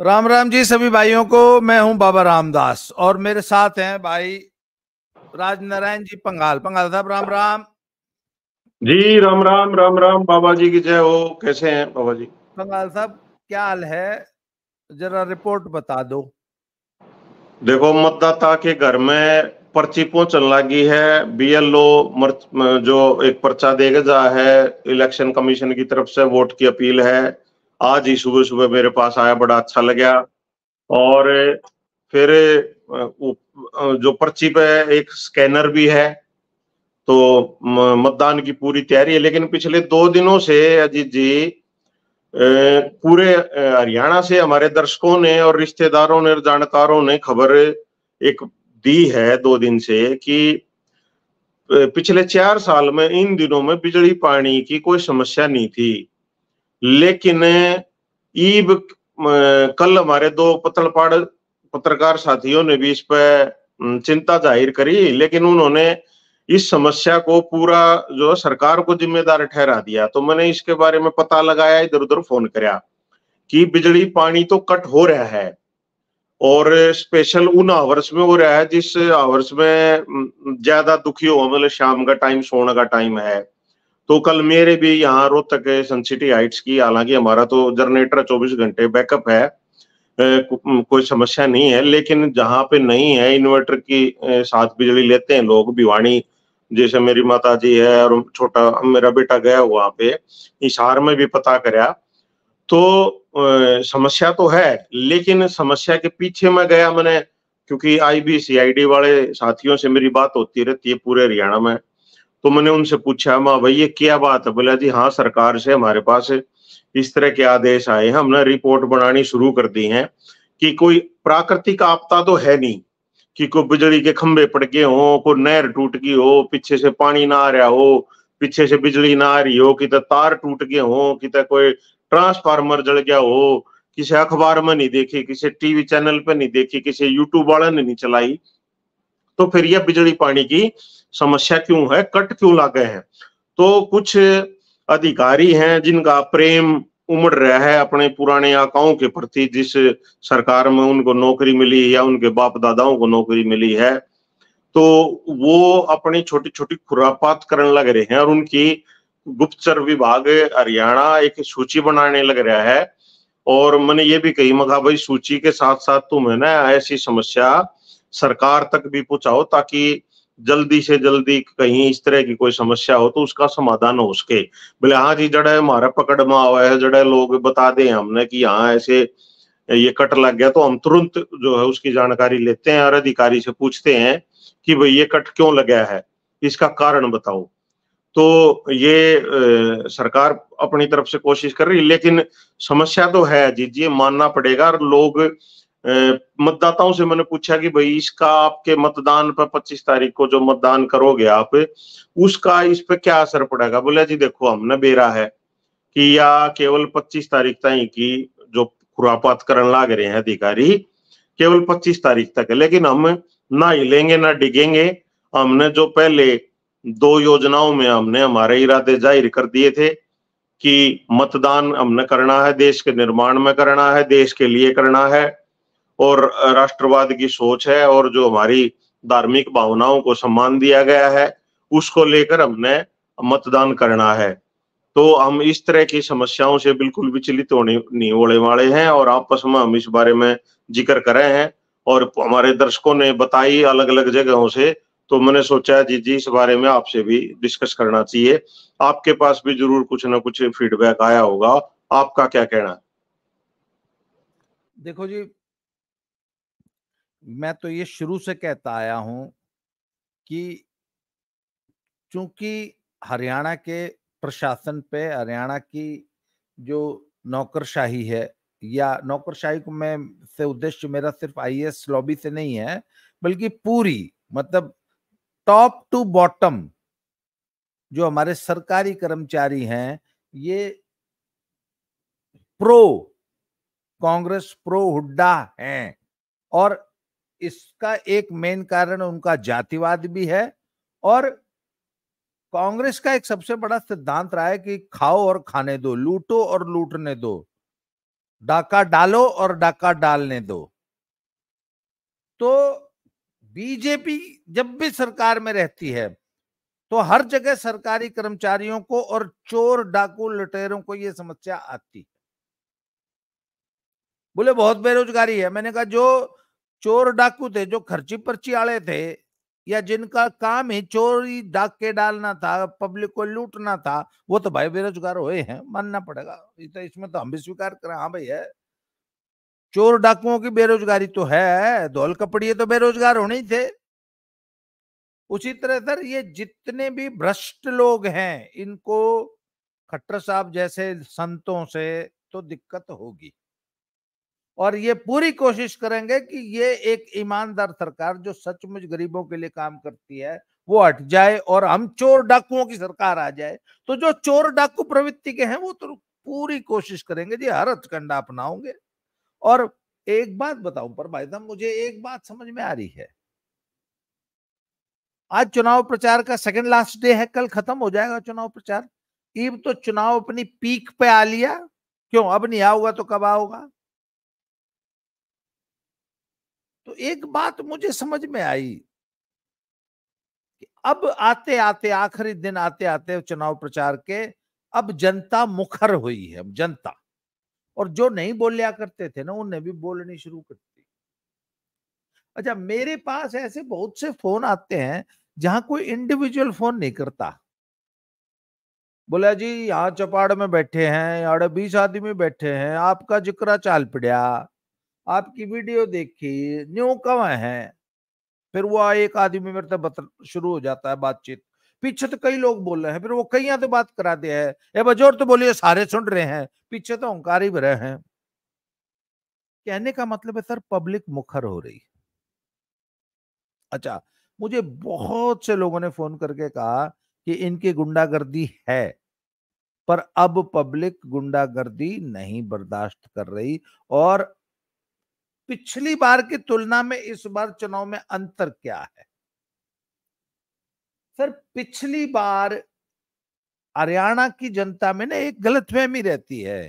राम राम जी सभी भाइयों को मैं हूं बाबा रामदास और मेरे साथ हैं भाई राज नारायण जी पंगाल पंगाल साहब राम राम जी राम राम राम राम बाबा जी की जय हो कैसे हैं बाबा जी पंगाल साहब क्या हाल है जरा रिपोर्ट बता दो देखो मतदाता के घर में पर्ची पहुंचने लगी है बीएलओ जो एक पर्चा देगा जा है इलेक्शन कमीशन की तरफ से वोट की अपील है आज ही सुबह सुबह मेरे पास आया बड़ा अच्छा लगा और फिर जो पर्ची पे एक स्कैनर भी है तो मतदान की पूरी तैयारी है लेकिन पिछले दो दिनों से अजीत जी पूरे हरियाणा से हमारे दर्शकों ने और रिश्तेदारों ने और जानकारों ने खबर एक दी है दो दिन से कि पिछले चार साल में इन दिनों में बिजली पानी की कोई समस्या नहीं थी लेकिन ईब कल हमारे दो पत्थलपाड़ पत्रकार साथियों ने भी इस पर चिंता जाहिर करी लेकिन उन्होंने इस समस्या को पूरा जो सरकार को जिम्मेदार ठहरा दिया तो मैंने इसके बारे में पता लगाया इधर उधर फोन कराया कि बिजली पानी तो कट हो रहा है और स्पेशल उन आवर्स में हो रहा है जिस आवर्स में ज्यादा दुखी हो मतलब शाम का टाइम सोने का टाइम है तो कल मेरे भी यहाँ रोहतक सन सिटी हाइट्स की हालांकि हमारा तो जनरेटर 24 घंटे बैकअप है कोई समस्या नहीं है लेकिन जहां पे नहीं है इन्वर्टर की साथ बिजली लेते हैं लोग भिवाणी जैसे मेरी माता जी है और छोटा मेरा बेटा गया वहां पे इशार में भी पता कराया तो समस्या तो है लेकिन समस्या के पीछे मैं गया मैंने क्योंकि आईबीसीआईडी वाले साथियों से मेरी बात होती रहती है पूरे हरियाणा में तो मैंने उनसे पूछा माँ भाई ये क्या बात है बोला जी हाँ सरकार से हमारे पास इस तरह के आदेश आए हैं हमने रिपोर्ट बनानी शुरू कर दी है कि कोई प्राकृतिक आपदा तो है नहीं कि कोई बिजली के खंभे पड़ गए हो कोई नहर टूट गई हो पीछे से पानी ना आ रहा हो पीछे से बिजली ना आ रही हो कि तार टूट गए हो कि कोई ट्रांसफार्मर जल गया हो किसी अखबार में नहीं देखी किसी टीवी चैनल पर नहीं देखी किसी यूट्यूब वाले ने नहीं चलाई तो फिर यह बिजली पानी की समस्या क्यों है कट क्यों ला गए हैं तो कुछ अधिकारी हैं जिनका प्रेम उमड़ रहा है अपने पुराने आकाओं के प्रति जिस सरकार में उनको नौकरी मिली या उनके बाप दादाओं को नौकरी मिली है तो वो अपनी छोटी छोटी खुरापात करने लग रहे हैं और उनकी गुप्तचर विभाग हरियाणा एक सूची बनाने लग रहा है और मैंने ये भी कही मगा भाई सूची के साथ साथ तुम है ना ऐसी समस्या सरकार तक भी पहुंचाओ ताकि जल्दी से जल्दी कहीं इस तरह की कोई समस्या हो तो उसका समाधान हो सके बोले हाँ जी जड़ा हमारा पकड़ में आवा है जड़ा लोग बता दें हमने कि यहाँ ऐसे ये कट लग गया तो हम तुरंत जो है उसकी जानकारी लेते हैं और अधिकारी से पूछते हैं कि भाई ये कट क्यों लगा है इसका कारण बताओ तो ये सरकार अपनी तरफ से कोशिश कर रही लेकिन समस्या तो है अजीत जी मानना पड़ेगा और लोग मतदाताओं से मैंने पूछा कि भाई इसका आपके मतदान पर 25 तारीख को जो मतदान करोगे आप उसका इस पर क्या असर पड़ेगा बोले जी देखो हमने बेरा है कि या केवल 25 तारीख तक की जो खुरापात करण लाग रहे हैं अधिकारी केवल 25 तारीख तक है लेकिन हम ना हिलेंगे ना डिगेंगे हमने जो पहले दो योजनाओं में हमने हमारे इरादे जाहिर कर दिए थे कि मतदान हमने करना है देश के निर्माण में करना है देश के लिए करना है और राष्ट्रवाद की सोच है और जो हमारी धार्मिक भावनाओं को सम्मान दिया गया है उसको लेकर हमने मतदान करना है तो हम इस तरह की समस्याओं से बिल्कुल विचलित होने नहीं होने वाले हैं और आपस में हम इस बारे में जिक्र करे हैं और हमारे दर्शकों ने बताई अलग अलग जगहों से तो मैंने सोचा जी जी इस बारे में आपसे भी डिस्कस करना चाहिए आपके पास भी जरूर कुछ ना कुछ फीडबैक आया होगा आपका क्या कहना देखो जी मैं तो ये शुरू से कहता आया हूं कि चूंकि हरियाणा के प्रशासन पे हरियाणा की जो नौकरशाही है या नौकरशाही को मैं से उद्देश्य मेरा सिर्फ आईएएस लॉबी से नहीं है बल्कि पूरी मतलब टॉप टू बॉटम जो हमारे सरकारी कर्मचारी हैं ये प्रो कांग्रेस प्रो हुड्डा हैं और इसका एक मेन कारण उनका जातिवाद भी है और कांग्रेस का एक सबसे बड़ा सिद्धांत रहा है कि खाओ और खाने दो लूटो और लूटने दो डाका डालो और डाका डालने दो तो बीजेपी जब भी सरकार में रहती है तो हर जगह सरकारी कर्मचारियों को और चोर डाकू लुटेरों को यह समस्या आती है बोले बहुत बेरोजगारी है मैंने कहा जो चोर डाकू थे जो खर्ची पर्ची आड़े थे या जिनका काम ही चोरी डाक के डालना था पब्लिक को लूटना था वो तो भाई बेरोजगार हुए हैं मानना पड़ेगा तो इसमें तो हम भी स्वीकार करें हाँ भाई है चोर डाकुओं की बेरोजगारी तो है धोल कपड़िए तो बेरोजगार होने ही थे उसी तरह सर ये जितने भी भ्रष्ट लोग हैं इनको खट्टर साहब जैसे संतों से तो दिक्कत होगी और ये पूरी कोशिश करेंगे कि ये एक ईमानदार सरकार जो सचमुच गरीबों के लिए काम करती है वो हट जाए और हम चोर डाकुओं की सरकार आ जाए तो जो चोर डाकू प्रवृत्ति के हैं वो तो पूरी कोशिश करेंगे जी हर हथकंडा अपनाओगे और एक बात बताऊं पर भाई साहब मुझे एक बात समझ में आ रही है आज चुनाव प्रचार का सेकंड लास्ट डे है कल खत्म हो जाएगा चुनाव प्रचार ईब तो चुनाव अपनी पीक पे आ लिया क्यों अब नहीं आओगा तो कब आओगा तो एक बात मुझे समझ में आई कि अब आते आते आखिरी दिन आते आते चुनाव प्रचार के अब जनता मुखर हुई है अब जनता और जो नहीं बोलिया करते थे ना उन्हें भी बोलनी शुरू कर दी अच्छा मेरे पास ऐसे बहुत से फोन आते हैं जहां कोई इंडिविजुअल फोन नहीं करता बोला जी यहाँ चौपाड़ में बैठे हैं बीस आदमी बैठे हैं आपका जिक्रा चाल पड़ा आपकी वीडियो देखी न्यू कहाँ है फिर वो एक आदमी मेरे तक शुरू हो जाता है बातचीत पीछे तो कई लोग बोल रहे हैं फिर वो कई तो बात करा दिया है ए बजोर तो बोलिए सारे सुन रहे हैं पीछे तो ओंकार ही रहे हैं कहने का मतलब है सर पब्लिक मुखर हो रही अच्छा मुझे बहुत से लोगों ने फोन करके कहा कि इनकी गुंडागर्दी है पर अब पब्लिक गुंडागर्दी नहीं बर्दाश्त कर रही और पिछली बार की तुलना में इस बार चुनाव में अंतर क्या है सर पिछली बार हरियाणा की जनता में ना एक गलतफहमी रहती है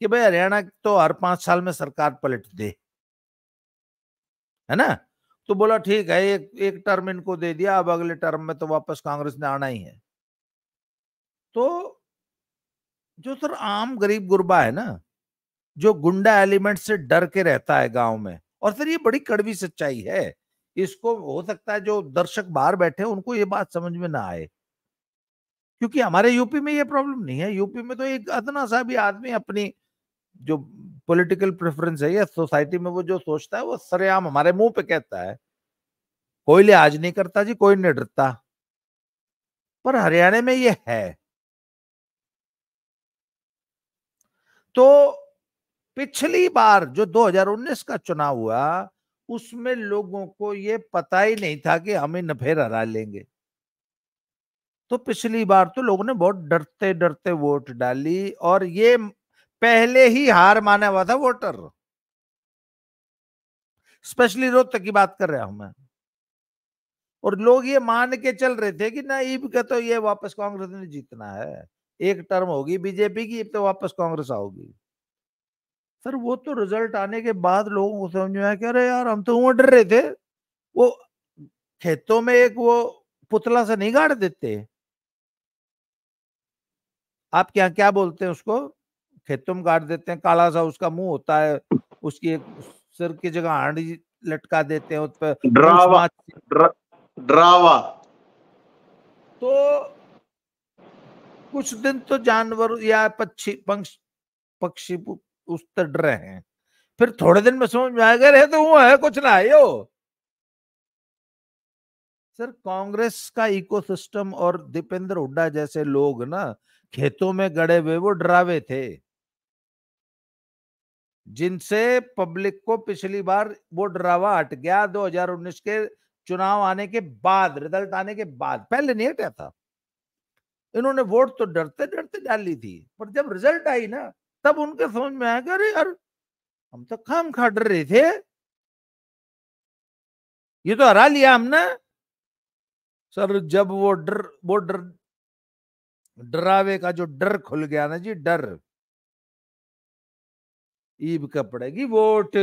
कि भाई हरियाणा तो हर पांच साल में सरकार पलट दे है ना तो बोला ठीक है एक एक टर्म इनको दे दिया अब अगले टर्म में तो वापस कांग्रेस ने आना ही है तो जो सर आम गरीब गुरबा है ना जो गुंडा एलिमेंट से डर के रहता है गांव में और सर ये बड़ी कड़वी सच्चाई है इसको हो सकता है जो दर्शक बाहर बैठे उनको ये बात समझ में ना आए क्योंकि हमारे यूपी में ये प्रॉब्लम नहीं है यूपी में तो एक अदना सा भी आदमी अपनी जो पॉलिटिकल प्रेफरेंस है या सोसाइटी में वो जो सोचता है वो सरेआम हमारे मुंह पे कहता है कोई लिहाज नहीं करता जी कोई नहीं डरता पर हरियाणा में ये है तो पिछली बार जो 2019 का चुनाव हुआ उसमें लोगों को ये पता ही नहीं था कि हम इन फिर हरा लेंगे तो पिछली बार तो लोगों ने बहुत डरते डरते वोट डाली और ये पहले ही हार माना हुआ था वोटर स्पेशली रोहतक की बात कर रहा हूं मैं और लोग ये मान के चल रहे थे कि ना ईब का तो ये वापस कांग्रेस ने जीतना है एक टर्म होगी बीजेपी की तो वापस कांग्रेस आओगी सर वो तो रिजल्ट आने के बाद लोगों को समझ में आया कि अरे यार हम तो वो डर रहे थे वो खेतों में एक वो पुतला से नहीं गाड़ देते आप क्या क्या बोलते हैं उसको खेतों में गाड़ देते हैं काला सा उसका मुंह होता है उसकी एक सिर की जगह हांडी लटका देते हैं उस पर ड्रावा ड्रावा तो कुछ दिन तो जानवर या पक्षी पक्षी उस तरह डर रहे हैं फिर थोड़े दिन में समझ में आ गए रहे तो वो है कुछ ना आयो सर कांग्रेस का इकोसिस्टम और दीपेंद्र हुड्डा जैसे लोग ना खेतों में गड़े हुए वो डरावे थे जिनसे पब्लिक को पिछली बार वो डरावा हट गया 2019 के चुनाव आने के बाद रिजल्ट आने के बाद पहले नहीं हटा था इन्होंने वोट तो डरते डरते डाल ली थी पर जब रिजल्ट आई ना तब उनके समझ में आया अरे यार हम तो खाम खा डर रहे थे ये तो हरा लिया हमने सर जब वो डर वो डर डरावे का जो डर खुल गया ना जी डर ईब का पड़ेगी वोट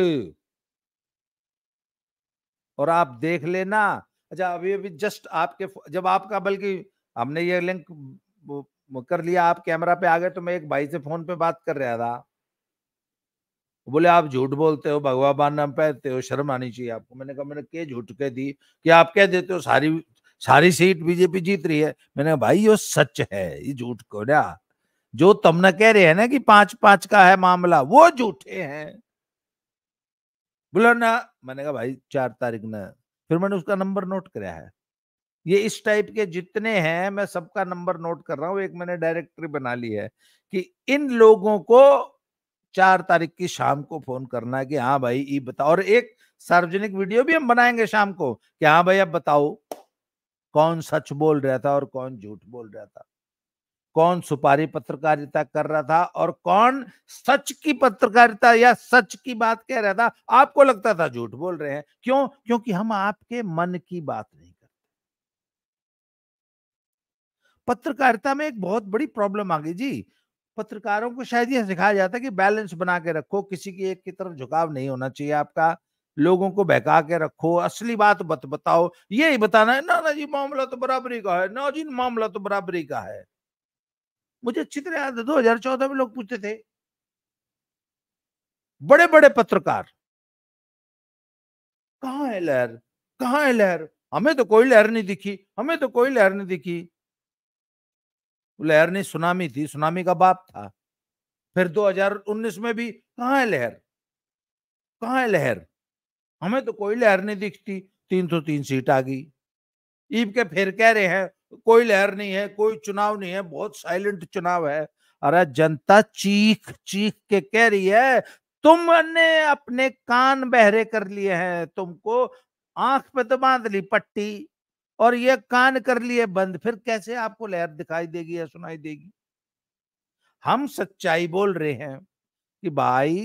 और आप देख लेना अच्छा अभी अभी जस्ट आपके जब आपका बल्कि हमने ये लिंक कर लिया आप कैमरा पे आ गए तो मैं एक भाई से फोन पे बात कर रहा था बोले आप झूठ बोलते हो भगवान बान नाम पहनते हो शर्म आनी चाहिए आपको मैंने कहा मैंने के झूठ कह दी कि आप कह देते हो सारी सारी सीट बीजेपी जीत रही है मैंने कहा भाई ये सच है ये झूठ को ना जो ना कह रहे हैं ना कि पांच पांच का है मामला वो झूठे हैं बोला ना मैंने कहा भाई चार तारीख न फिर मैंने उसका नंबर नोट कराया है ये इस टाइप के जितने हैं मैं सबका नंबर नोट कर रहा हूं एक मैंने डायरेक्टरी बना ली है कि इन लोगों को चार तारीख की शाम को फोन करना है कि हाँ भाई ये बताओ और एक सार्वजनिक वीडियो भी हम बनाएंगे शाम को कि हाँ भाई अब बताओ कौन सच बोल रहा था और कौन झूठ बोल रहा था कौन सुपारी पत्रकारिता कर रहा था और कौन सच की पत्रकारिता या सच की बात कह रहा था आपको लगता था झूठ बोल रहे हैं क्यों क्योंकि हम आपके मन की बात नहीं पत्रकारिता में एक बहुत बड़ी प्रॉब्लम आ गई जी पत्रकारों को शायद यह सिखाया जाता है कि बैलेंस बना के रखो किसी की एक की तरफ झुकाव नहीं होना चाहिए आपका लोगों को बहका के रखो असली बात बत बताओ ये ही बताना है ना ना जी मामला तो बराबरी का है ना जी मामला तो बराबरी का है मुझे अच्छी तरह याद है दो हजार चौदह में लोग पूछते थे बड़े बड़े पत्रकार कहा है लहर कहा है लहर हमें तो कोई लहर नहीं दिखी हमें तो कोई लहर नहीं दिखी लहर नहीं सुनामी थी सुनामी का बाप था फिर 2019 में भी कहाँ है लहर कहाँ है लहर हमें तो कोई लहर नहीं दिखती तीन सौ तो तीन सीट आ गई ईब के फिर कह रहे हैं कोई लहर नहीं है कोई चुनाव नहीं है बहुत साइलेंट चुनाव है अरे जनता चीख चीख के कह रही है तुमने अपने कान बहरे कर लिए हैं तुमको आंख पे तो बांध ली पट्टी और ये कान कर लिए बंद फिर कैसे आपको लहर दिखाई देगी या सुनाई देगी हम सच्चाई बोल रहे हैं कि भाई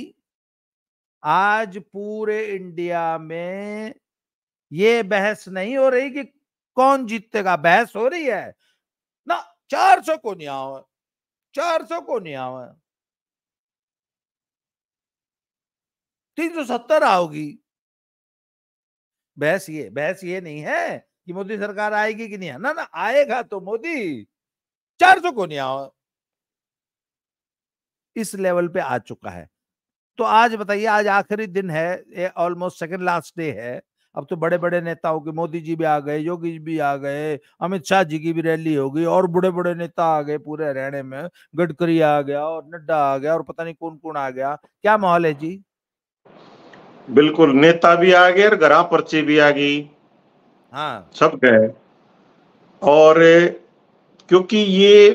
आज पूरे इंडिया में ये बहस नहीं हो रही कि कौन जीतेगा बहस हो रही है ना चार सौ को नहीं आओ चार सौ को नहीं आओ तीन सौ सत्तर आओगी बहस ये बहस ये नहीं है कि मोदी सरकार आएगी कि नहीं ना ना आएगा तो मोदी चार सौ को नहीं आओ इस लेवल पे आ चुका है तो आज बताइए आज आखिरी दिन है ऑलमोस्ट सेकंड लास्ट डे है अब तो बड़े बड़े नेताओं के मोदी जी भी आ गए योगी जी भी आ गए अमित शाह जी की भी रैली होगी और बड़े बड़े नेता आ गए पूरे हरियाणा में गडकरी आ गया और नड्डा आ गया और पता नहीं कौन कौन आ गया क्या माहौल है जी बिल्कुल नेता भी आ गए और ग्राम पर्ची भी आ गई हाँ। सब गए और क्योंकि ये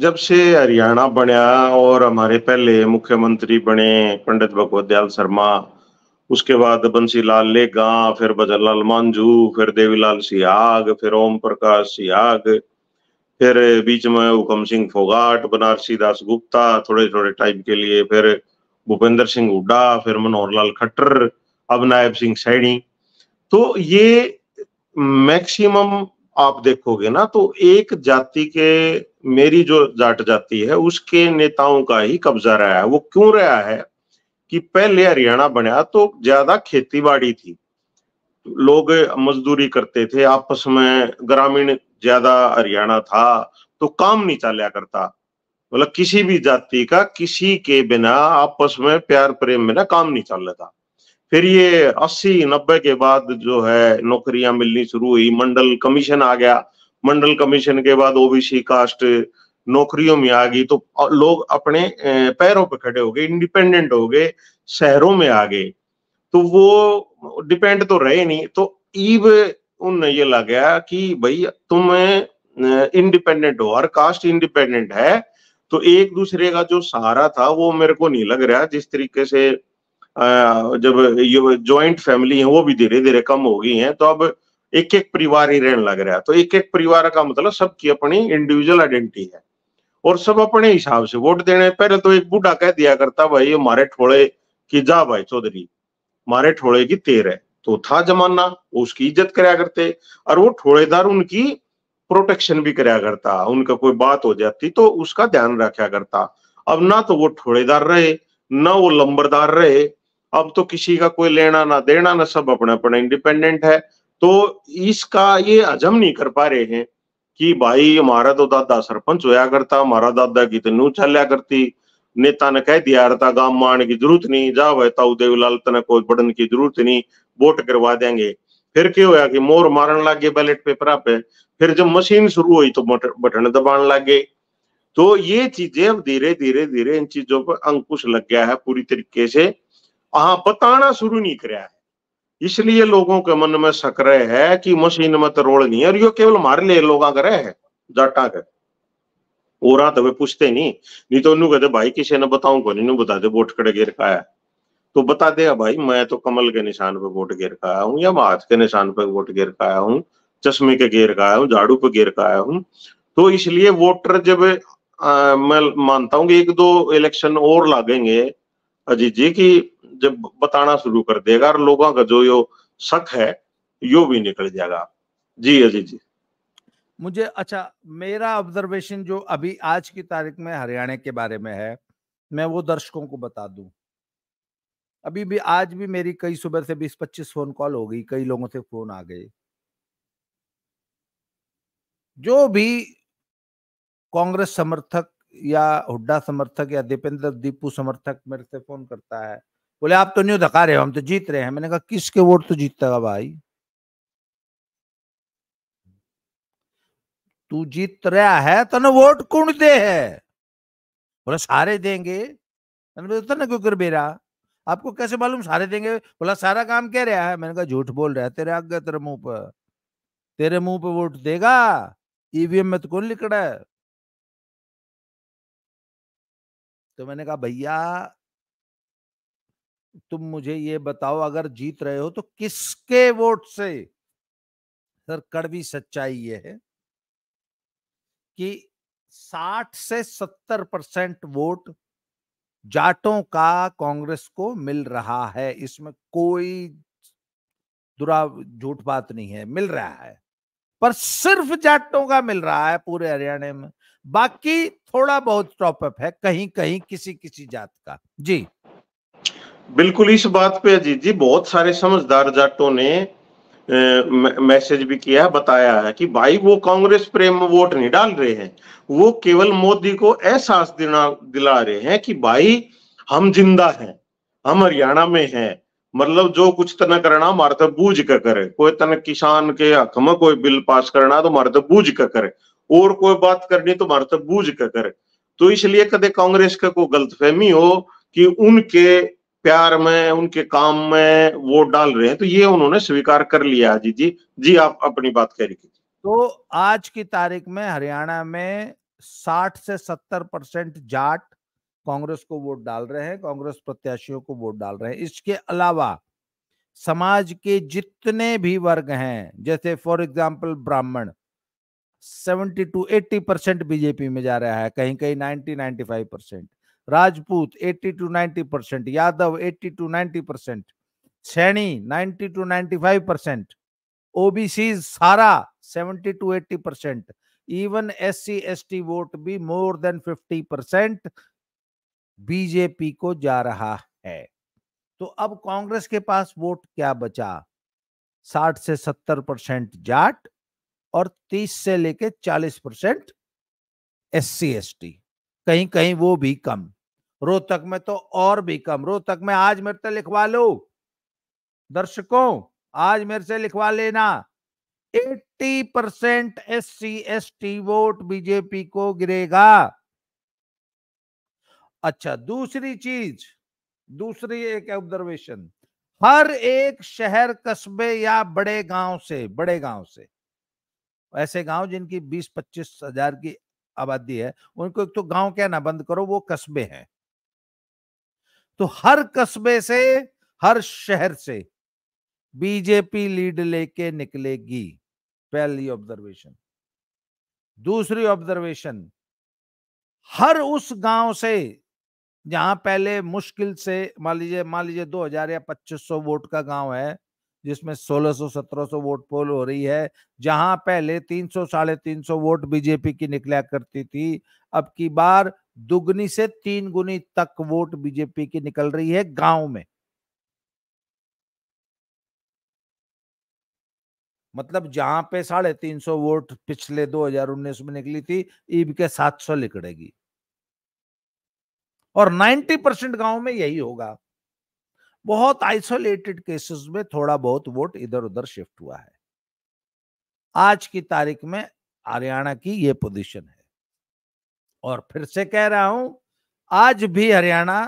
जब से हरियाणा बना और हमारे पहले मुख्यमंत्री बने पंडित भगवत दयाल शर्मा उसके बाद लाल लेगा फिर लाल मांझू फिर देवीलाल सियाग फिर ओम प्रकाश सियाग फिर बीच में हुकम सिंह फोगाट बनारसी दास गुप्ता थोड़े थोड़े टाइम के लिए फिर भूपेंद्र सिंह हुड्डा फिर मनोहर लाल खट्टर अब नायब सिंह सैनी तो ये मैक्सिमम आप देखोगे ना तो एक जाति के मेरी जो जाट जाति है उसके नेताओं का ही कब्जा रहा है वो क्यों रहा है कि पहले हरियाणा बनया तो ज्यादा खेतीबाड़ी थी लोग मजदूरी करते थे आपस में ग्रामीण ज्यादा हरियाणा था तो काम नहीं चलिया करता मतलब किसी भी जाति का किसी के बिना आपस में प्यार प्रेम में ना काम नहीं चल रहा था फिर ये अस्सी नब्बे के बाद जो है नौकरियां मिलनी शुरू हुई मंडल कमीशन आ गया मंडल कमीशन के बाद ओबीसी कास्ट नौकरियों में आ गई तो लोग अपने पैरों पर खड़े हो गए इंडिपेंडेंट हो गए शहरों में आ गए तो वो डिपेंड तो रहे नहीं तो ईब उन ये लग गया कि भाई तुम इंडिपेंडेंट हो हर कास्ट इंडिपेंडेंट है तो एक दूसरे का जो सहारा था वो मेरे को नहीं लग रहा जिस तरीके से जब ये ज्वाइंट फैमिली है वो भी धीरे धीरे कम हो गई है तो अब एक एक परिवार ही रहने लग रहा है तो एक एक परिवार का मतलब सबकी अपनी इंडिविजुअल आइडेंटिटी है और सब अपने हिसाब से वोट देने पहले तो एक बूढ़ा कह दिया करता भाई हमारे ठोड़े की जा भाई चौधरी हमारे ठोड़े की तेर है तो था जमाना उसकी इज्जत कराया करते और वो ठोड़ेदार उनकी प्रोटेक्शन भी कराया करता उनका कोई बात हो जाती तो उसका ध्यान रखा करता अब ना तो वो ठोड़ेदार रहे ना वो लंबरदार रहे अब तो किसी का कोई लेना ना देना ना सब अपना अपना इंडिपेंडेंट है तो इसका ये हजम नहीं कर पा रहे हैं कि भाई हमारा तो दादा सरपंच होया करता हमारा दादा की तो नू चलिया करती नेता ने कह दिया था गांव मारने की जरूरत नहीं जा वह ताऊ देवलाल तने कोई बढ़ने की जरूरत नहीं वोट करवा देंगे फिर क्या होया कि मोर मारन लग गए बैलेट पेपर पे फिर जब मशीन शुरू हुई तो बटन दबाने लग गए तो ये चीजें अब धीरे धीरे धीरे इन चीजों पर अंकुश लग गया है पूरी तरीके से आ बताना शुरू नहीं कर इसलिए लोगों के मन में सक्रिय है कि मशीन में तो रोल नहीं है और यो केवल मारे लिए लोग करे है जाटा के और तो वे पूछते नहीं नहीं तो उन्होंने कहते भाई किसी ने बताऊं को नहीं बता दे वोट कड़े गिर का है तो बता दे हाँ भाई मैं तो कमल के निशान पर वोट गिर का आया हूँ या हाथ के निशान पर वोट गिर का आया हूँ चश्मे के गिर का आया हूँ झाड़ू पे गिर का आया हूँ तो इसलिए वोटर जब आ, मैं मानता हूँ कि एक दो इलेक्शन और लागेंगे अजीत जी की जब बताना शुरू कर देगा और लोगों का जो यो शक है यो भी निकल जाएगा जी अजी जी मुझे अच्छा मेरा ऑब्जर्वेशन जो अभी आज की तारीख में हरियाणा के बारे में है मैं वो दर्शकों को बता दूं अभी भी आज भी मेरी कई सुबह से बीस पच्चीस फोन कॉल हो गई कई लोगों से फोन आ गए जो भी कांग्रेस समर्थक या हुड्डा समर्थक या दीपेंद्र दीपू समर्थक मेरे से फोन करता है बोले आप तो नहीं धका रहे हो हम तो जीत रहे हैं मैंने कहा किसके वोट तो जीतता भाई तू जीत रहा है तो ना वोट कौन दे है बोला सारे देंगे तो ना क्यों कर बेरा आपको कैसे मालूम सारे देंगे बोला सारा काम कह रहा है मैंने कहा झूठ बोल रहा है तेरे आगे तेरे मुंह पर तेरे मुंह पे वोट देगा ईवीएम में तो कौन लिख रहा है तो मैंने कहा भैया तुम मुझे ये बताओ अगर जीत रहे हो तो किसके वोट से सर कड़वी सच्चाई ये है कि 60 से 70 परसेंट वोट जाटों का कांग्रेस को मिल रहा है इसमें कोई दुरा झूठ बात नहीं है मिल रहा है पर सिर्फ जाटों का मिल रहा है पूरे हरियाणा में बाकी थोड़ा बहुत टॉपअप है कहीं कहीं किसी किसी जात का जी बिल्कुल इस बात पे अजीत जी बहुत सारे समझदार जाटों ने मैसेज भी किया बताया है कि भाई वो कांग्रेस प्रेम वोट नहीं डाल रहे हैं वो केवल मोदी को एहसास दिला रहे हैं कि भाई हम जिंदा हैं हम हरियाणा में हैं मतलब जो कुछ तन करना मर्द तो बूझ कर करे कोई तन किसान के हक में कोई बिल पास करना तो मर्द तो बूझ कर करे और कोई बात करनी तो मर्द तो बूझ कर करे तो इसलिए कदे कांग्रेस का कोई गलतफहमी हो कि उनके प्यार में उनके काम में वोट डाल रहे हैं तो ये उन्होंने स्वीकार कर लिया हाजी जी जी आप अपनी बात कह रही थी तो आज की तारीख में हरियाणा में 60 से 70 परसेंट जाट कांग्रेस को वोट डाल रहे हैं कांग्रेस प्रत्याशियों को वोट डाल रहे हैं इसके अलावा समाज के जितने भी वर्ग हैं जैसे फॉर एग्जाम्पल ब्राह्मण 70 टू 80 परसेंट बीजेपी में जा रहा है कहीं कहीं 90 95 percent Rajput 80 to 90 percent Yadav 80 to 90 percent Saini 90 to 95 percent OBC सारा 70 to 80 percent even S C S T vote भी मोर देन 50 परसेंट बीजेपी को जा रहा है तो अब कांग्रेस के पास वोट क्या बचा 60 से 70 परसेंट जाट और 30 से लेके 40 percent S C S T कहीं कहीं वो भी कम रोहतक में तो और भी कम रोहतक में आज मेरे से लिखवा लो दर्शकों आज मेरे से लिखवा लेना 80 percent S C S T vote BJP को गिरेगा अच्छा दूसरी चीज दूसरी एक ऑब्जर्वेशन हर एक शहर कस्बे या बड़े गांव से बड़े गांव से ऐसे गांव जिनकी 20 पच्चीस हजार की आबादी है उनको एक तो गांव क्या ना बंद करो वो कस्बे हैं तो हर कस्बे से हर शहर से बीजेपी लीड लेके निकलेगी पहली ऑब्जर्वेशन दूसरी ऑब्जर्वेशन हर उस गांव से जहां पहले मुश्किल से मान लीजिए मान लीजिए 2000 या 2500 वोट का गांव है जिसमें 1600-1700 वोट पोल हो रही है जहां पहले 300 साढ़े तीन वोट बीजेपी की निकला करती थी अब की बार दुगनी से तीन गुनी तक वोट बीजेपी की निकल रही है गांव में मतलब जहां पे साढ़े तीन सौ वोट पिछले 2019 में निकली थी ईब के 700 सौ और 90 परसेंट गांव में यही होगा बहुत आइसोलेटेड केसेस में थोड़ा बहुत वोट इधर उधर शिफ्ट हुआ है आज की तारीख में हरियाणा की ये पोजीशन है और फिर से कह रहा हूं आज भी हरियाणा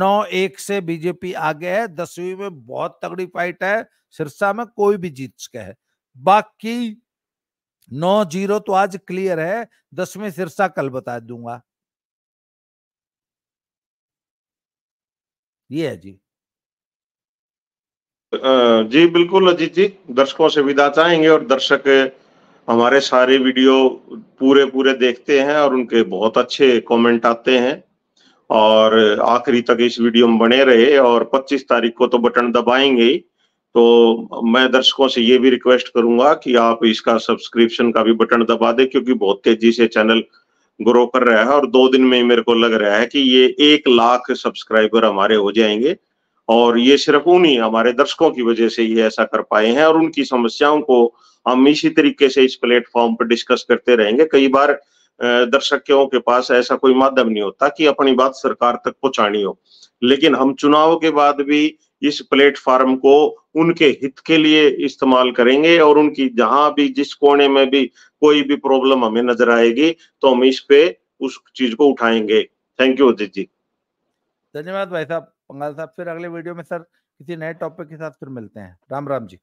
नौ एक से बीजेपी आगे है दसवीं में बहुत तगड़ी फाइट है सिरसा में कोई भी जीत सके है बाकी नौ जीरो तो आज क्लियर है दसवें सिरसा कल बता दूंगा ये है जी जी बिल्कुल अजीत जी दर्शकों से विदा चाहेंगे और दर्शक हमारे सारे वीडियो पूरे पूरे देखते हैं और उनके बहुत अच्छे कमेंट आते हैं और आखिरी तक इस वीडियो में बने रहे और 25 तारीख को तो बटन दबाएंगे ही तो मैं दर्शकों से ये भी रिक्वेस्ट करूंगा कि आप इसका सब्सक्रिप्शन का भी बटन दबा दे क्योंकि बहुत तेजी से चैनल ग्रो कर रहा है और दो दिन में मेरे को लग रहा है कि ये एक लाख सब्सक्राइबर हमारे हो जाएंगे और ये सिर्फ उन्हीं हमारे दर्शकों की वजह से ही ऐसा कर पाए हैं और उनकी समस्याओं को हम इसी तरीके से इस प्लेटफॉर्म पर डिस्कस करते रहेंगे कई बार दर्शकों के पास ऐसा कोई माध्यम नहीं होता कि अपनी बात सरकार तक पहुंचानी हो लेकिन हम चुनाव के बाद भी इस प्लेटफॉर्म को उनके हित के लिए इस्तेमाल करेंगे और उनकी जहां भी जिस कोने में भी कोई भी प्रॉब्लम हमें नजर आएगी तो हम इस पे उस चीज को उठाएंगे थैंक यू उदित जी धन्यवाद भाई साहब पंगाल साहब फिर अगले वीडियो में सर किसी नए टॉपिक के साथ फिर मिलते हैं राम राम जी